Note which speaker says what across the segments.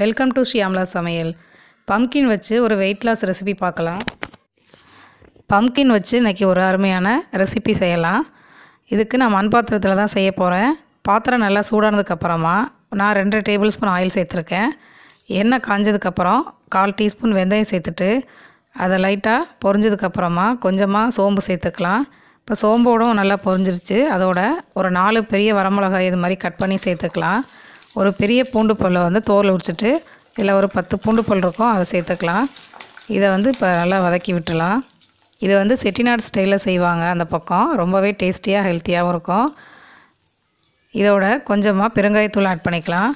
Speaker 1: welcome to ஸ்ரீயாம்லா சமையல் pumpkin வச்சு ஒரு வெயிட் லாஸ் ரெசிபி பார்க்கலாம் பம்கின் வச்சு இன்றைக்கி ஒரு அருமையான ரெசிபி செய்யலாம் இதுக்கு நான் மண் பாத்திரத்தில் தான் செய்ய போகிறேன் பாத்திரம் நல்லா சூடானதுக்கப்புறமா நான் ரெண்டு டேபிள் ஸ்பூன் ஆயில் சேர்த்துருக்கேன் எண்ணெய் காஞ்சதுக்கப்புறம் கால் டீஸ்பூன் வெந்தயம் சேர்த்துட்டு அதை லைட்டாக பொரிஞ்சதுக்கப்புறமா கொஞ்சமாக சோம்பு சேர்த்துக்கலாம் இப்போ சோம்போடும் நல்லா பொறிஞ்சிருச்சு அதோட ஒரு நாலு பெரிய வரமிளகாய் இது மாதிரி கட் பண்ணி சேர்த்துக்கலாம் ஒரு பெரிய பூண்டு பல்லை வந்து தோல் உரிச்சிட்டு இதில் ஒரு பத்து பூண்டு பல் இருக்கும் அதை சேர்த்துக்கலாம் இதை வந்து இப்போ நல்லா வதக்கி விட்டுலாம் இது வந்து செட்டிநாடு ஸ்டைலில் செய்வாங்க அந்த பக்கம் ரொம்பவே டேஸ்டியாக ஹெல்த்தியாகவும் இருக்கும் இதோட கொஞ்சமாக பெருங்காயத்தூள் ஆட் பண்ணிக்கலாம்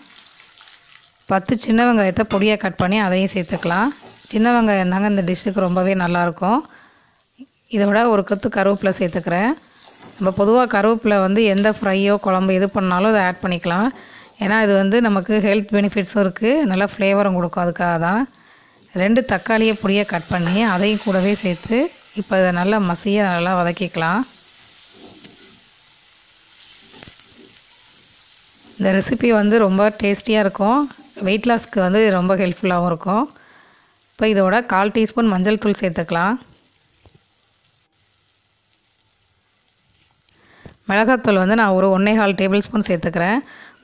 Speaker 1: பத்து சின்ன வெங்காயத்தை பொடியாக கட் பண்ணி அதையும் சேர்த்துக்கலாம் சின்ன வெங்காயம் தாங்க இந்த டிஷ்ஷுக்கு ரொம்பவே நல்லாயிருக்கும் இதோட ஒரு கொத்து கருவேப்பில சேர்த்துக்கிறேன் நம்ம பொதுவாக கருவேப்பில வந்து எந்த ஃப்ரையோ குழம்பு எது பண்ணாலும் அதை ஆட் பண்ணிக்கலாம் ஏன்னா இது வந்து நமக்கு ஹெல்த் பெனிஃபிட்ஸும் இருக்குது நல்லா ஃப்ளேவரும் கொடுக்கும் அதுக்காக தான் ரெண்டு தக்காளியை பொடியை கட் பண்ணி அதையும் கூடவே சேர்த்து இப்போ அதை நல்லா மசிய நல்லா வதக்கிக்கலாம் இந்த ரெசிபி வந்து ரொம்ப டேஸ்டியாக இருக்கும் வெயிட் லாஸ்க்கு வந்து ரொம்ப ஹெல்ப்ஃபுல்லாகவும் இருக்கும் இப்போ இதோட கால் டீஸ்பூன் மஞ்சள் தூள் சேர்த்துக்கலாம் மிளகாத்தூள் வந்து நான் ஒரு ஒன்றே கால் டேபிள் ஸ்பூன் சேர்த்துக்கிறேன்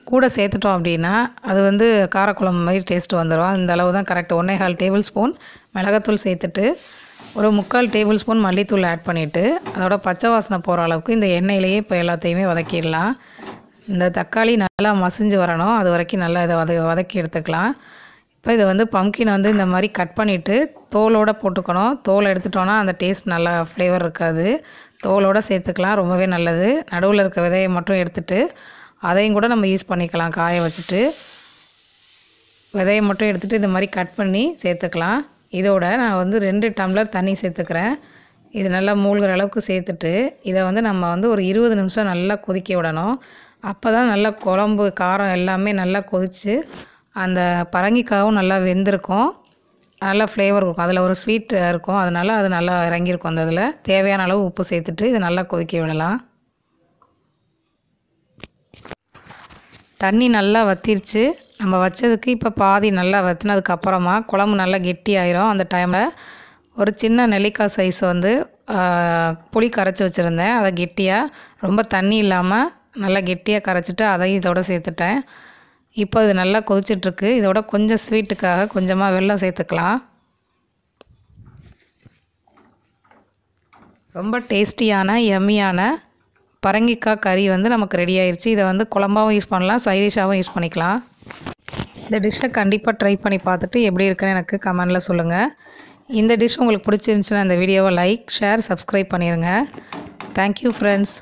Speaker 1: கூட சேர்த்துட்டோம் அப்படின்னா அது வந்து காரக்குழம்பு மாதிரி டேஸ்ட்டு வந்துடும் அந்த அளவு தான் கரெக்ட் ஒன்றே கால் டேபிள் ஸ்பூன் மிளகாத்தூள் சேர்த்துட்டு ஒரு முக்கால் டேபிள் ஸ்பூன் மல்லித்தூள் ஆட் பண்ணிவிட்டு அதோட பச்சை வாசனை போகிற அளவுக்கு இந்த எண்ணெயிலேயே இப்போ எல்லாத்தையுமே வதக்கிடலாம் இந்த தக்காளி நல்லா மசிஞ்சு வரணும் அது வரைக்கும் நல்லா இதை வத வதக்கி எடுத்துக்கலாம் இப்போ இதை வந்து பம்கின் வந்து இந்த மாதிரி கட் பண்ணிவிட்டு தோலோடு போட்டுக்கணும் தோல் எடுத்துட்டோன்னா அந்த டேஸ்ட் நல்லா ஃப்ளேவர் இருக்காது தோலோடு சேர்த்துக்கலாம் ரொம்பவே நல்லது நடுவில் இருக்க விதையை மட்டும் எடுத்துகிட்டு அதையும் கூட நம்ம யூஸ் பண்ணிக்கலாம் காய வச்சுட்டு விதையை மட்டும் எடுத்துகிட்டு இது மாதிரி கட் பண்ணி சேர்த்துக்கலாம் இதோட நான் வந்து ரெண்டு டம்ளர் தண்ணி சேர்த்துக்கிறேன் இது நல்லா மூழ்கிற அளவுக்கு சேர்த்துட்டு இதை வந்து நம்ம வந்து ஒரு இருபது நிமிஷம் நல்லா கொதிக்க விடணும் அப்போ தான் நல்லா குழம்பு காரம் எல்லாமே நல்லா கொதித்து அந்த பரங்கிக்காவும் நல்லா வெந்திருக்கும் நல்லா ஃப்ளேவர் இருக்கும் அதில் ஒரு ஸ்வீட் இருக்கும் அதனால் அது நல்லா இறங்கியிருக்கும் அந்த இதில் தேவையான அளவு உப்பு சேர்த்துட்டு இதை நல்லா கொதிக்க விடலாம் தண்ணி நல்லா வத்திருச்சு நம்ம வச்சதுக்கு இப்போ பாதி நல்லா வத்தினதுக்கப்புறமா குழம்பு நல்லா கெட்டி ஆயிரும் அந்த டைமில் ஒரு சின்ன நெல்லிக்காய் சைஸ் வந்து புளி கரைச்சி வச்சுருந்தேன் அதை கெட்டியாக ரொம்ப தண்ணி இல்லாமல் நல்லா கெட்டியாக கரைச்சிட்டு அதையும் இதோட சேர்த்துட்டேன் இப்போ இது நல்லா கொதிச்சிட்ருக்கு இதோட கொஞ்சம் ஸ்வீட்டுக்காக கொஞ்சமாக வெள்ளம் சேர்த்துக்கலாம் ரொம்ப டேஸ்டியான எம்மியான பரங்கிக்காய் கறி வந்து நமக்கு ரெடி ஆயிடுச்சு இதை வந்து குழம்பாகவும் யூஸ் பண்ணலாம் சைடிஷாகவும் யூஸ் பண்ணிக்கலாம் இந்த டிஷ்ஷை கண்டிப்பாக ட்ரை பண்ணி பார்த்துட்டு எப்படி இருக்குன்னு எனக்கு கமெண்டில் சொல்லுங்கள் இந்த டிஷ் உங்களுக்கு பிடிச்சிருந்துச்சுன்னா இந்த வீடியோவை லைக் ஷேர் சப்ஸ்கிரைப் பண்ணிடுங்க தேங்க்யூ ஃப்ரெண்ட்ஸ்